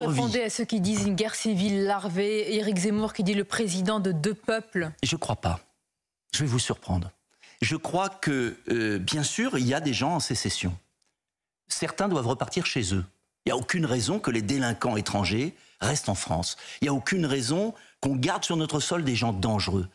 Répondez à ceux qui disent une guerre civile larvée, Éric Zemmour qui dit le président de deux peuples. Je ne crois pas. Je vais vous surprendre. Je crois que, euh, bien sûr, il y a des gens en sécession. Certains doivent repartir chez eux. Il n'y a aucune raison que les délinquants étrangers restent en France. Il n'y a aucune raison qu'on garde sur notre sol des gens dangereux.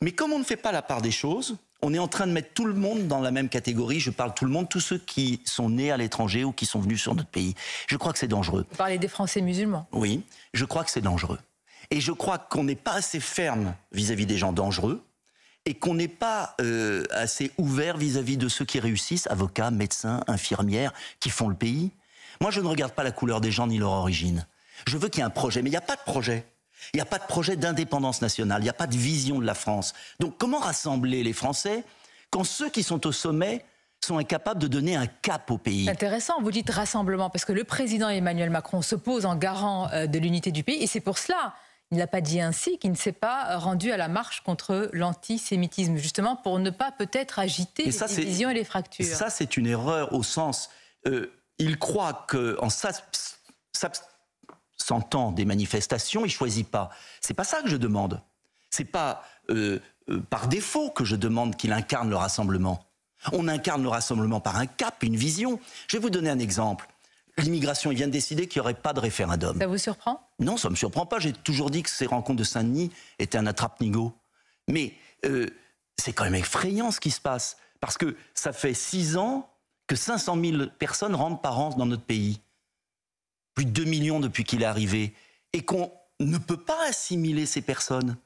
Mais comme on ne fait pas la part des choses, on est en train de mettre tout le monde dans la même catégorie. Je parle tout le monde, tous ceux qui sont nés à l'étranger ou qui sont venus sur notre pays. Je crois que c'est dangereux. Vous parlez des Français musulmans Oui, je crois que c'est dangereux. Et je crois qu'on n'est pas assez ferme vis-à-vis des gens dangereux et qu'on n'est pas euh, assez ouvert vis à -vis de ceux qui réussissent, avocats, médecins, infirmières, qui font le pays. Moi, je ne regarde pas la couleur des gens ni leur origine. Je veux qu'il y ait un projet, mais il n'y a pas de projet. Il n'y a pas de projet d'indépendance nationale, il n'y a pas de vision de la France. Donc comment rassembler les Français quand ceux qui sont au sommet sont incapables de donner un cap au pays. Intéressant, vous dites rassemblement, parce que le président Emmanuel Macron se pose en garant euh, de l'unité du pays, et c'est pour cela, il l'a pas dit ainsi, qu'il ne s'est pas euh, rendu à la marche contre l'antisémitisme, justement pour ne pas peut-être agiter les divisions et les fractures. Ça, c'est une erreur au sens, euh, il croit qu'en s'abstenant s'entend des manifestations, il choisit pas. C'est pas ça que je demande. C'est pas euh, euh, par défaut que je demande qu'il incarne le rassemblement. On incarne le rassemblement par un cap, une vision. Je vais vous donner un exemple. L'immigration, il vient de décider qu'il n'y aurait pas de référendum. Ça vous surprend Non, ça ne me surprend pas. J'ai toujours dit que ces rencontres de Saint-Denis étaient un attrape-nigo. Mais euh, c'est quand même effrayant ce qui se passe. Parce que ça fait six ans que 500 000 personnes rentrent par an dans notre pays plus de 2 millions depuis qu'il est arrivé, et qu'on ne peut pas assimiler ces personnes.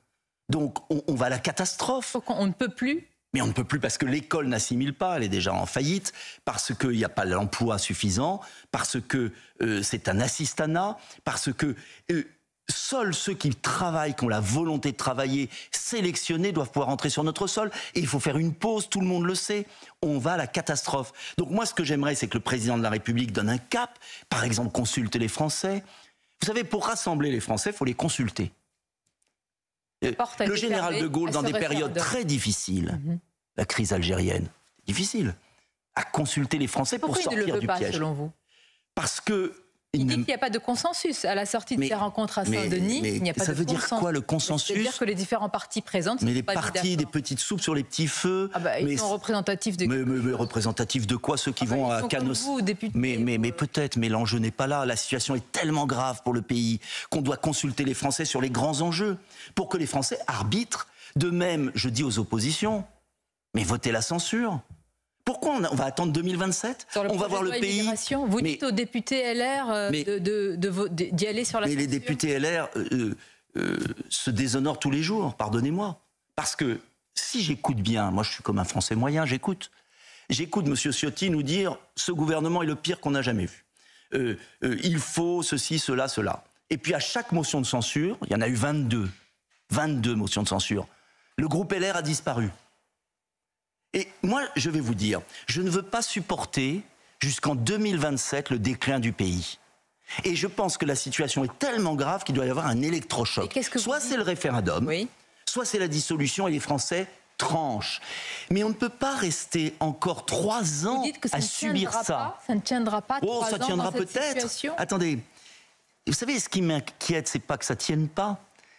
Donc on, va à la catastrophe. On, ne peut plus mais on ne peut plus parce que l'école n'assimile pas, elle est déjà en faillite, parce qu'il n'y a pas l'emploi suffisant, parce que euh, c'est un assistanat, parce que euh, seuls ceux qui travaillent, qui ont la volonté de travailler, sélectionnés, doivent pouvoir entrer sur notre sol. Et il faut faire une pause, tout le monde le sait. On va à la catastrophe. Donc moi, ce que j'aimerais, c'est que le président de la République donne un cap, par exemple, consulte les Français. Vous savez, pour rassembler les Français, il faut les consulter. Euh, le général de Gaulle, dans des périodes très difficiles, mhm. la crise algérienne, difficile, a consulté les Français pour sortir il du piège. Selon vous Parce que il, dit qu'il n'y a pas de consensus à la sortie de ces rencontres à Saint-Denis. Il n'y a pas ça veut dire quoi le consensus Ça veut dire que les différents partis présents... — Mais les partis, des petites soupes sur les petits feux. Ah bah, ils sont représentatifs de. Mais, représentatifs de quoi ceux qui ah bah, vont à Canos Mais mais euh. peut-être. Mais l'enjeu n'est pas là. La situation est tellement grave pour le pays qu'on doit consulter les Français sur les grands enjeux pour que les Français arbitrent. De même, je dis aux oppositions, mais votez la censure. Pourquoi on, va attendre 2027 On va voir le pays. Vous dites aux députés LR d'y euh, de, de, aller sur la. Mais les députés LR euh, euh, se déshonorent tous les jours, pardonnez-moi. Parce que si j'écoute bien, moi je suis comme un Français moyen, j'écoute. J'écoute M. Ciotti nous dire ce gouvernement est le pire qu'on a jamais vu. il faut ceci, cela, cela. Et puis à chaque motion de censure, il y en a eu 22. 22 motions de censure. Le groupe LR a disparu. Et moi, je vais vous dire, je ne veux pas supporter jusqu'en 2027 le déclin du pays. Et je pense que la situation est tellement grave qu'il doit y avoir un électrochoc. soit c'est le référendum, soit c'est la dissolution et les Français tranchent. Mais on ne peut pas rester encore trois ans ça à subir ça. Pas, ça ne tiendra pas. Oh, ça tiendra peut-être. Attendez, vous savez, ce qui m'inquiète, c'est pas que ça tienne pas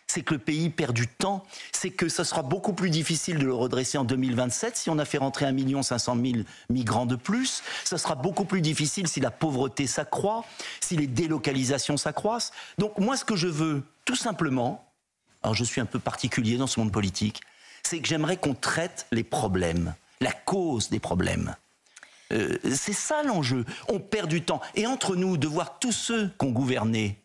c'est que le pays perd du temps, c'est que ça sera beaucoup plus difficile de le redresser en 2027 si on a fait rentrer 1 500 000 migrants de plus, Ça sera beaucoup plus difficile si la pauvreté s'accroît, si les délocalisations s'accroissent. Donc moi, ce que je veux, tout simplement, alors je suis un peu particulier dans ce monde politique, c'est que j'aimerais qu'on traite les problèmes, la cause des problèmes. Euh, c'est ça l'enjeu. On perd du temps. Et entre nous, de voir tous ceux qu'on gouvernait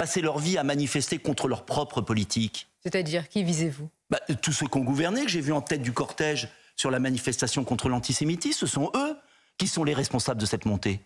passer leur vie à manifester contre leur propre politique. C'est-à-dire, qui visez-vous bah, Tous ceux qui ont gouverné, que j'ai vu en tête du cortège sur la manifestation contre l'antisémitisme, ce sont eux qui sont les responsables de cette montée.